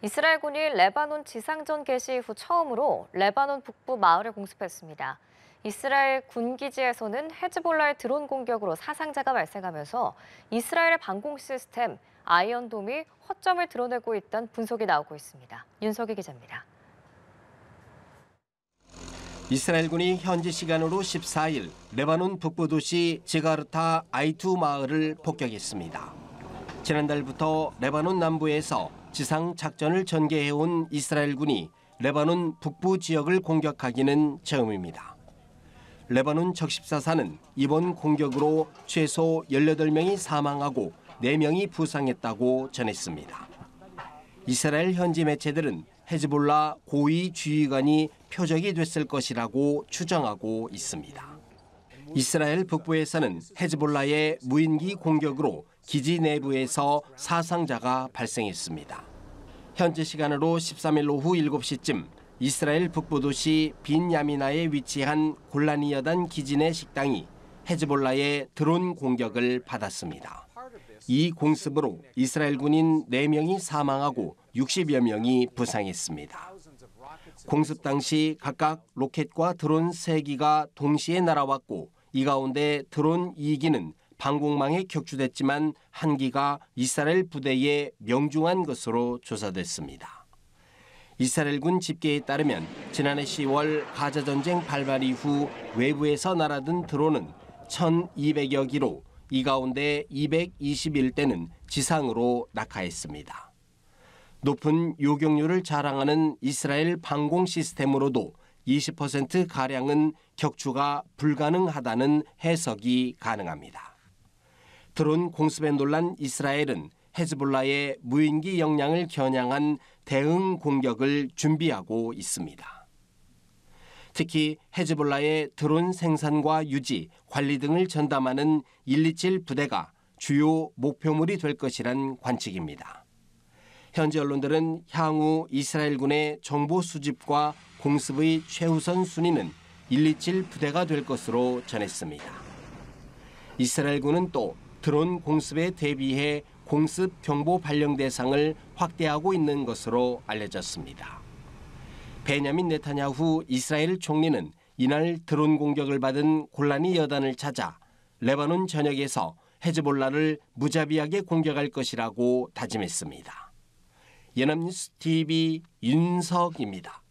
이스라엘군이 레바논 지상전 개시 이후 처음으로 레바논 북부 마을을 공습했습니다. 이스라엘 군기지에서는 헤즈볼라의 드론 공격으로 사상자가 발생하면서 이스라엘의 방공 시스템 아이언돔이 허점을 드러내고 있던 분석이 나오고 있습니다. 윤석희 기자입니다. 이스라엘군이 현지 시간으로 14일 레바논 북부 도시 제가르타 아이투 마을을 폭격했습니다. 지난달부터 레바논 남부에서 지상 작전을 전개해온 이스라엘군이 레바논 북부 지역을 공격하기는 처음입니다. 레바논 적십사사는 이번 공격으로 최소 18명이 사망하고 4명이 부상했다고 전했습니다. 이스라엘 현지 매체들은 헤즈볼라 고위 주의관이 표적이 됐을 것이라고 추정하고 있습니다. 이스라엘 북부에서는 헤즈볼라의 무인기 공격으로 기지 내부에서 사상자가 발생했습니다. 현지 시간으로 13일 오후 7시쯤 이스라엘 북부 도시 빈야미나에 위치한 골라니 여단 기지 내 식당이 헤즈볼라의 드론 공격을 받았습니다. 이 공습으로 이스라엘 군인 4명이 사망하고 60여 명이 부상했습니다. 공습 당시 각각 로켓과 드론 3기가 동시에 날아왔고 이 가운데 드론 2기는 방공망에 격추됐지만 한기가 이스라엘 부대에 명중한 것으로 조사됐습니다. 이스라엘군 집계에 따르면 지난해 10월 가자 전쟁 발발 이후 외부에서 날아든 드론은 1,200여 기로 이 가운데 221대는 지상으로 낙하했습니다. 높은 요격률을 자랑하는 이스라엘 방공 시스템으로도 20% 가량은 격추가 불가능하다는 해석이 가능합니다. 드론 공습에 놀란 이스라엘은 헤즈볼라의 무인기 역량을 겨냥한 대응 공격을 준비하고 있습니다. 특히 헤즈볼라의 드론 생산과 유지, 관리 등을 전담하는 127 부대가 주요 목표물이 될 것이란 관측입니다. 현지 언론들은 향후 이스라엘군의 정보 수집과 공습의 최우선 순위는 127 부대가 될 것으로 전했습니다. 이스라엘군은 또 드론 공습에 대비해 공습 경보 발령 대상을 확대하고 있는 것으로 알려졌습니다. 베냐민 네타냐후 이스라엘 총리는 이날 드론 공격을 받은 곤란이 여단을 찾아 레바논 전역에서 헤즈볼라를 무자비하게 공격할 것이라고 다짐했습니다. 연합뉴스 TV 윤석입니다.